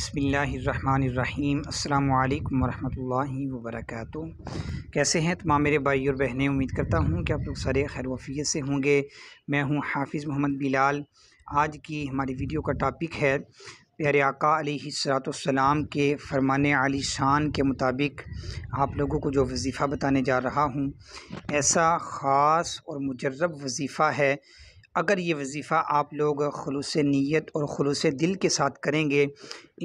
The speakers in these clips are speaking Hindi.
बसमीम् अल्लाम वरहमल वर्क कैसे हैं तमाम मेरे भाई और बहनें उम्मीद करता हूँ कि आप लोग सारे खैर वफ़ीत से होंगे मैं हूँ हाफिज़ मोहम्मद बिलाल आज की हमारी वीडियो का टॉपिक है प्यारे आका सलाम के फरमान आली शान के मुताबिक आप लोगों को जो वजीफ़ा बताने जा रहा हूँ ऐसा ख़ास और मुजरब वजीफ़ा है अगर ये वजीफ़ा आप लोग खलूस नीयत और खलूस दिल के साथ करेंगे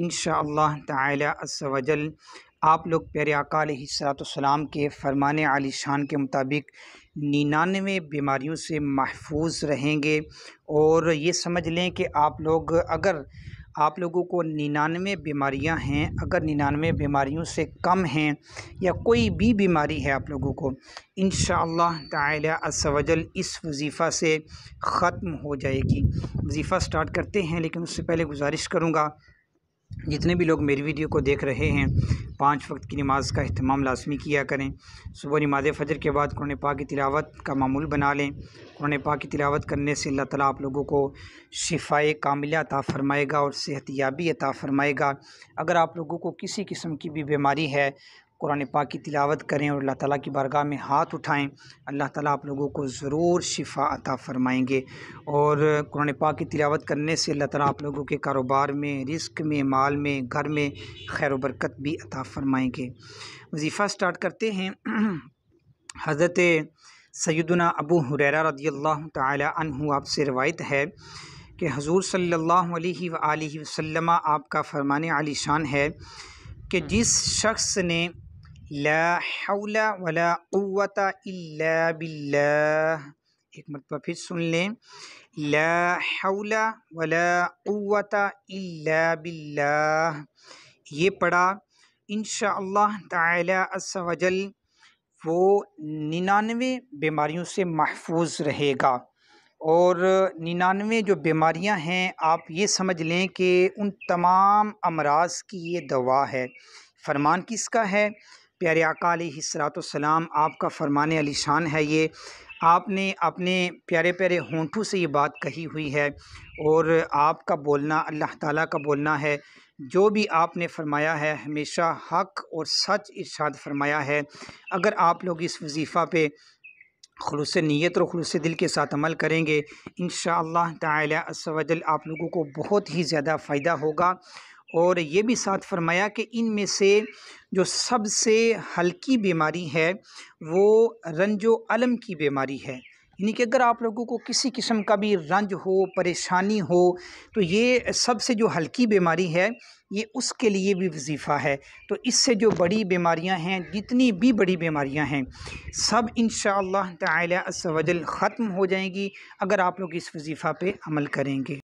इन शजल आप लोग प्यारे अकाल सलाम के फरमान आली शान के मुताबिक निन्यानवे बीमारियों से महफूज रहेंगे और ये समझ लें कि आप लोग अगर आप लोगों को निन्यानवे बीमारियां हैं अगर निन्यानवे बीमारियों से कम हैं या कोई भी बीमारी है आप लोगों को इन शजल इस वजीफ़ा से ख़त्म हो जाएगी वजीफ़ा स्टार्ट करते हैं लेकिन उससे पहले गुजारिश करूँगा जितने भी लोग मेरी वीडियो को देख रहे हैं पाँच वक्त की नमाज़ का अहतमाम लाजमी किया करें सुबह नमाज फ़जर के बाद कुरान पाक की तिलावत का मामूल बना लें कुरान पाक की तिलावत करने से अल्लाह ताला आप लोगों को शिफाए कामिला अता फ़रमाएगा और सेहत याबी अता फ़रमाएगा अगर आप लोगों को किसी किस्म की भी बीमारी है कुरान पाक की तिलावत करें और अल्लाह ताला की बारगाह में हाथ उठाएं अल्लाह ताला आप लोगों को ज़रूर शिफा अता फ़रमाएंगे और कुरान पाक की तिलावत करने से अल्लाह ताला आप लोगों के कारोबार में रिस्क में माल में घर में खैर बरकत भी अता फ़रमाएंगे वजीफ़ा स्टार्ट करते हैं हज़रत सैदना अबू हुररा रदी अल्लाह तहु आपसे रवायत है कि हजूर सल्लल्लाहु अलैहि वसल्लम आपका फ़रमान आलीशान है कि जिस शख्स ने ला हौला वला इल्ला बिल्लाह एक मरतबा फिर सुन लें ला हौला वला इल्ला बिल्लाह ये पढ़ा इन तजल वो निन्यानवे बीमारियों से महफूज रहेगा और निन्यानवे जो बीमारियां हैं आप ये समझ लें कि उन तमाम अमराज की ये दवा है फरमान किसका है प्यारे आका सलाम आपका फ़रमान शान है ये आपने अपने प्यारे प्यारे होंठों से ये बात कही हुई है और आपका बोलना अल्लाह ताला का बोलना है जो भी आपने फरमाया है हमेशा हक और सच इर्शाद फरमाया है अगर आप लोग इस वजीफ़ा पे खलूस नीयत और खलूस दिल के साथ अमल करेंगे इन ताला आप लोगों को बहुत ही ज़्यादा फ़ायदा होगा और ये भी साथ फरमाया कि इन में से जो सबसे हल्की बीमारी है वो रंजो अलम की बीमारी है यानी कि अगर आप लोगों को किसी किस्म का भी रंज हो परेशानी हो तो ये सबसे जो हल्की बीमारी है ये उसके लिए भी वजीफ़ा है तो इससे जो बड़ी बीमारियां हैं जितनी भी बड़ी बीमारियां हैं सब इन तजल ख़त्म हो जाएंगी अगर आप लोग इस वजीफ़ा पे अमल करेंगे